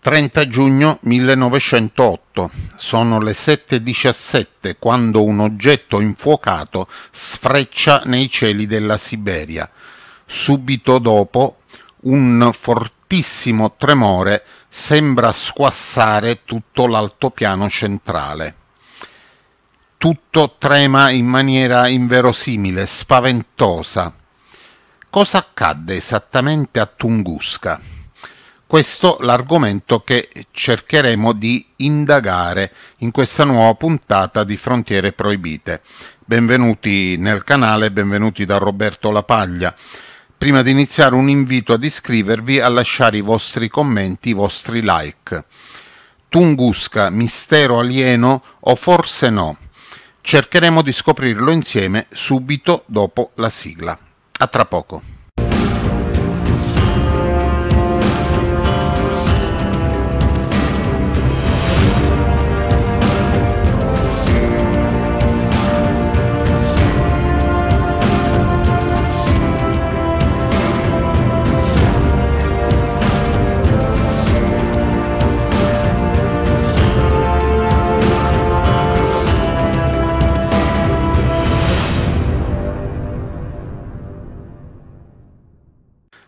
30 giugno 1908. Sono le 7.17 quando un oggetto infuocato sfreccia nei cieli della Siberia. Subito dopo un fortissimo tremore sembra squassare tutto l'altopiano centrale. Tutto trema in maniera inverosimile, spaventosa. Cosa accadde esattamente a Tunguska? questo l'argomento che cercheremo di indagare in questa nuova puntata di Frontiere Proibite. Benvenuti nel canale, benvenuti da Roberto Lapaglia. Prima di iniziare un invito ad iscrivervi, a lasciare i vostri commenti, i vostri like. Tunguska, mistero alieno o forse no? Cercheremo di scoprirlo insieme subito dopo la sigla. A tra poco.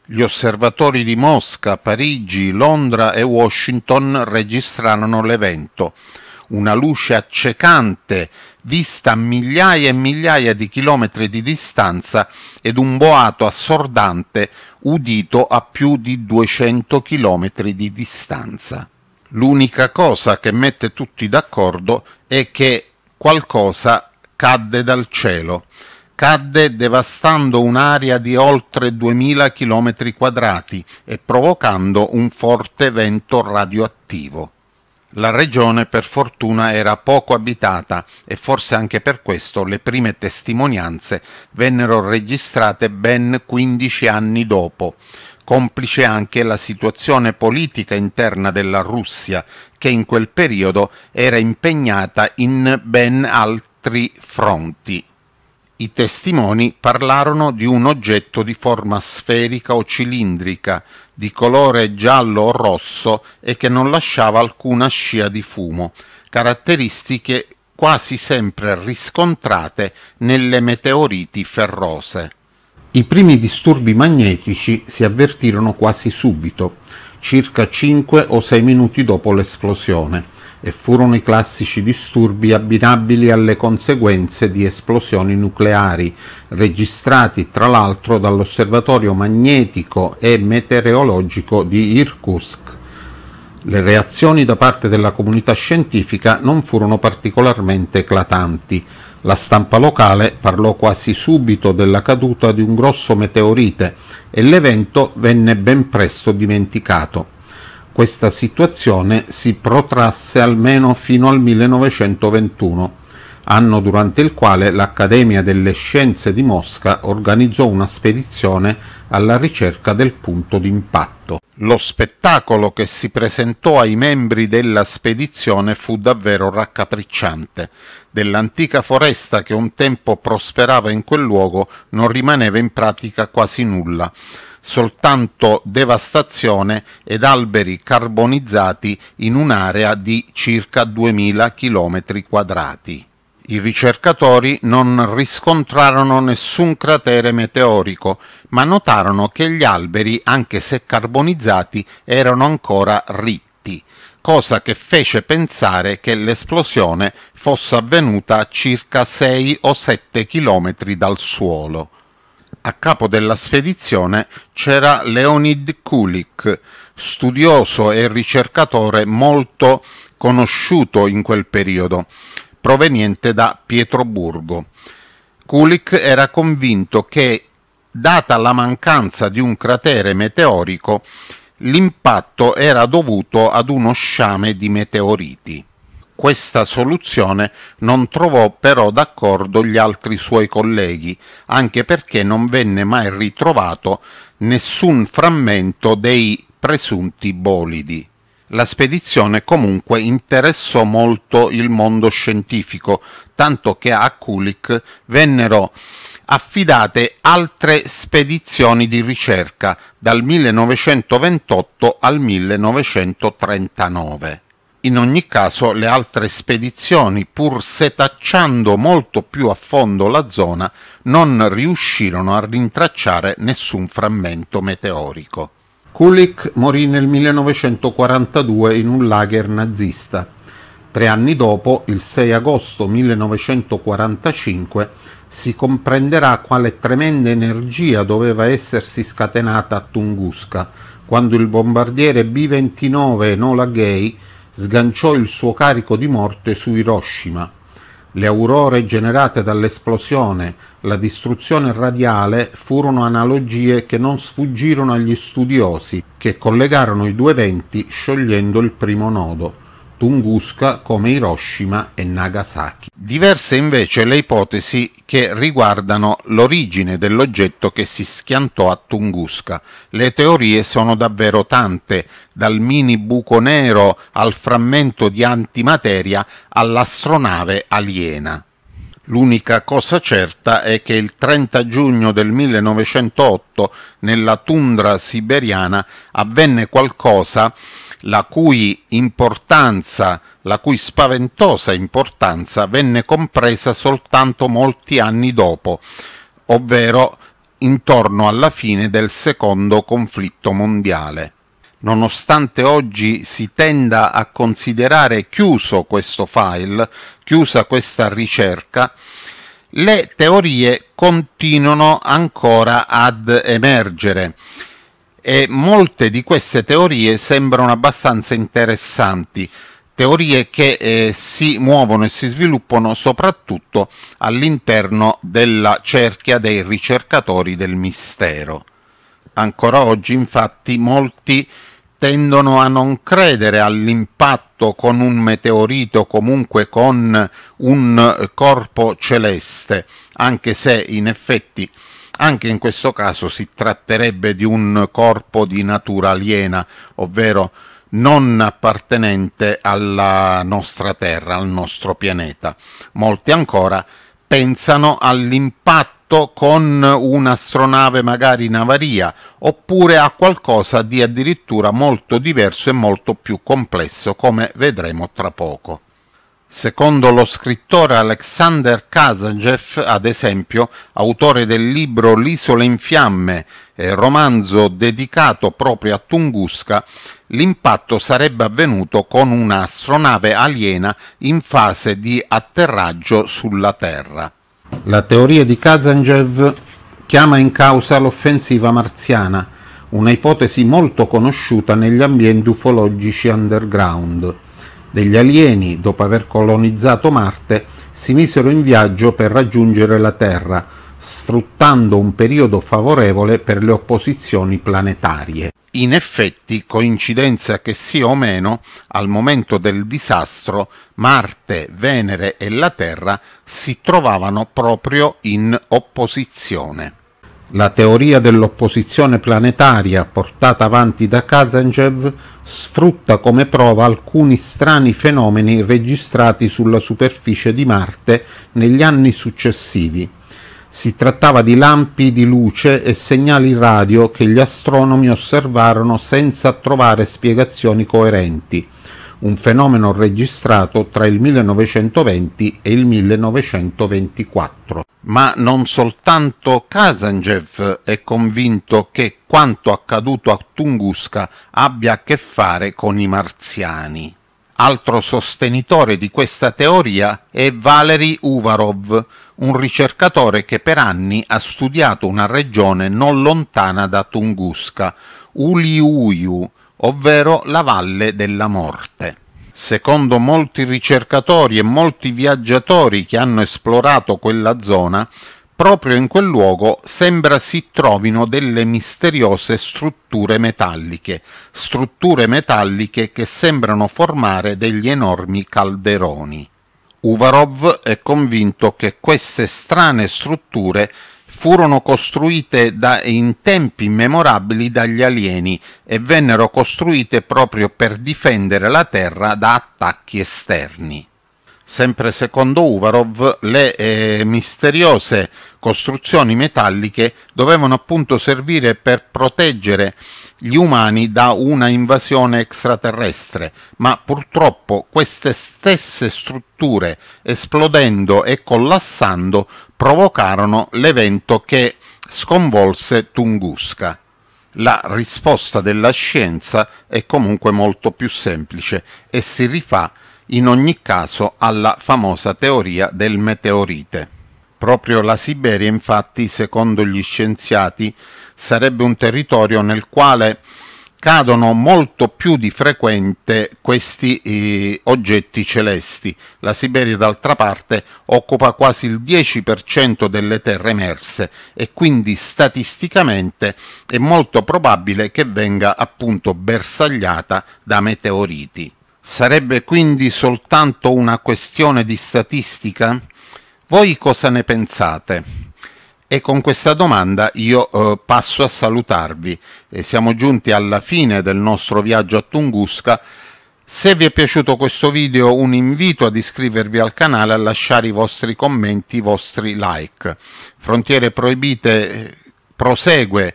Gli osservatori di Mosca, Parigi, Londra e Washington registrarono l'evento. Una luce accecante vista a migliaia e migliaia di chilometri di distanza ed un boato assordante udito a più di 200 chilometri di distanza. L'unica cosa che mette tutti d'accordo è che qualcosa cadde dal cielo cadde devastando un'area di oltre 2000 km quadrati e provocando un forte vento radioattivo. La regione per fortuna era poco abitata e forse anche per questo le prime testimonianze vennero registrate ben 15 anni dopo, complice anche la situazione politica interna della Russia che in quel periodo era impegnata in ben altri fronti i testimoni parlarono di un oggetto di forma sferica o cilindrica, di colore giallo o rosso e che non lasciava alcuna scia di fumo, caratteristiche quasi sempre riscontrate nelle meteoriti ferrose. I primi disturbi magnetici si avvertirono quasi subito, circa 5 o 6 minuti dopo l'esplosione e furono i classici disturbi abbinabili alle conseguenze di esplosioni nucleari, registrati tra l'altro dall'osservatorio magnetico e meteorologico di Irkutsk. Le reazioni da parte della comunità scientifica non furono particolarmente eclatanti. La stampa locale parlò quasi subito della caduta di un grosso meteorite e l'evento venne ben presto dimenticato. Questa situazione si protrasse almeno fino al 1921, anno durante il quale l'Accademia delle Scienze di Mosca organizzò una spedizione alla ricerca del punto d'impatto. Lo spettacolo che si presentò ai membri della spedizione fu davvero raccapricciante dell'antica foresta che un tempo prosperava in quel luogo non rimaneva in pratica quasi nulla, soltanto devastazione ed alberi carbonizzati in un'area di circa 2000 km quadrati. I ricercatori non riscontrarono nessun cratere meteorico, ma notarono che gli alberi, anche se carbonizzati, erano ancora ricchi cosa che fece pensare che l'esplosione fosse avvenuta a circa 6 o 7 chilometri dal suolo. A capo della spedizione c'era Leonid Kulik, studioso e ricercatore molto conosciuto in quel periodo, proveniente da Pietroburgo. Kulik era convinto che, data la mancanza di un cratere meteorico, L'impatto era dovuto ad uno sciame di meteoriti. Questa soluzione non trovò però d'accordo gli altri suoi colleghi, anche perché non venne mai ritrovato nessun frammento dei presunti bolidi. La spedizione comunque interessò molto il mondo scientifico, tanto che a Kulik vennero affidate altre spedizioni di ricerca, dal 1928 al 1939. In ogni caso le altre spedizioni, pur setacciando molto più a fondo la zona, non riuscirono a rintracciare nessun frammento meteorico. Kulik morì nel 1942 in un lager nazista. Tre anni dopo, il 6 agosto 1945, si comprenderà quale tremenda energia doveva essersi scatenata a Tunguska quando il bombardiere B-29 Nola Gay sganciò il suo carico di morte su Hiroshima. Le aurore generate dall'esplosione, la distruzione radiale furono analogie che non sfuggirono agli studiosi, che collegarono i due eventi sciogliendo il primo nodo. Tunguska come Hiroshima e Nagasaki. Diverse invece le ipotesi che riguardano l'origine dell'oggetto che si schiantò a Tunguska. Le teorie sono davvero tante, dal mini buco nero al frammento di antimateria all'astronave aliena. L'unica cosa certa è che il 30 giugno del 1908 nella tundra siberiana avvenne qualcosa la cui importanza, la cui spaventosa importanza venne compresa soltanto molti anni dopo, ovvero intorno alla fine del secondo conflitto mondiale nonostante oggi si tenda a considerare chiuso questo file, chiusa questa ricerca, le teorie continuano ancora ad emergere e molte di queste teorie sembrano abbastanza interessanti, teorie che eh, si muovono e si sviluppano soprattutto all'interno della cerchia dei ricercatori del mistero. Ancora oggi infatti molti tendono a non credere all'impatto con un meteorito, o comunque con un corpo celeste, anche se in effetti anche in questo caso si tratterebbe di un corpo di natura aliena, ovvero non appartenente alla nostra Terra, al nostro pianeta. Molti ancora pensano all'impatto contatto con un'astronave magari in avaria oppure a qualcosa di addirittura molto diverso e molto più complesso come vedremo tra poco. Secondo lo scrittore Alexander Kazanjev, ad esempio, autore del libro L'isola in fiamme, romanzo dedicato proprio a Tunguska, l'impatto sarebbe avvenuto con un'astronave aliena in fase di atterraggio sulla Terra. La teoria di Kazanjev chiama in causa l'offensiva marziana, una ipotesi molto conosciuta negli ambienti ufologici underground. Degli alieni, dopo aver colonizzato Marte, si misero in viaggio per raggiungere la Terra, sfruttando un periodo favorevole per le opposizioni planetarie in effetti, coincidenza che sia o meno, al momento del disastro Marte, Venere e la Terra si trovavano proprio in opposizione. La teoria dell'opposizione planetaria portata avanti da Kazanjev sfrutta come prova alcuni strani fenomeni registrati sulla superficie di Marte negli anni successivi si trattava di lampi di luce e segnali radio che gli astronomi osservarono senza trovare spiegazioni coerenti, un fenomeno registrato tra il 1920 e il 1924. Ma non soltanto Kazanjev è convinto che quanto accaduto a Tunguska abbia a che fare con i marziani. Altro sostenitore di questa teoria è Valery Uvarov, un ricercatore che per anni ha studiato una regione non lontana da Tunguska, Uliuyu, ovvero la Valle della Morte. Secondo molti ricercatori e molti viaggiatori che hanno esplorato quella zona, proprio in quel luogo sembra si trovino delle misteriose strutture metalliche, strutture metalliche che sembrano formare degli enormi calderoni. Uvarov è convinto che queste strane strutture furono costruite da, in tempi memorabili dagli alieni e vennero costruite proprio per difendere la Terra da attacchi esterni sempre secondo Uvarov, le eh, misteriose costruzioni metalliche dovevano appunto servire per proteggere gli umani da una invasione extraterrestre, ma purtroppo queste stesse strutture esplodendo e collassando provocarono l'evento che sconvolse Tunguska. La risposta della scienza è comunque molto più semplice e si rifà in ogni caso alla famosa teoria del meteorite. Proprio la Siberia, infatti, secondo gli scienziati, sarebbe un territorio nel quale cadono molto più di frequente questi eh, oggetti celesti. La Siberia, d'altra parte, occupa quasi il 10% delle terre emerse e quindi statisticamente è molto probabile che venga appunto bersagliata da meteoriti. Sarebbe quindi soltanto una questione di statistica? Voi cosa ne pensate? E con questa domanda io eh, passo a salutarvi. E siamo giunti alla fine del nostro viaggio a Tunguska. Se vi è piaciuto questo video un invito ad iscrivervi al canale, a lasciare i vostri commenti, i vostri like. Frontiere Proibite eh, prosegue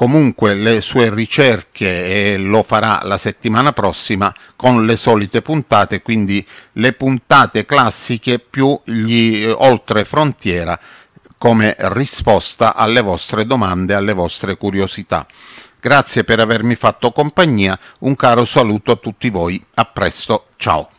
comunque le sue ricerche e lo farà la settimana prossima con le solite puntate, quindi le puntate classiche più gli eh, oltre frontiera come risposta alle vostre domande, alle vostre curiosità. Grazie per avermi fatto compagnia, un caro saluto a tutti voi, a presto, ciao!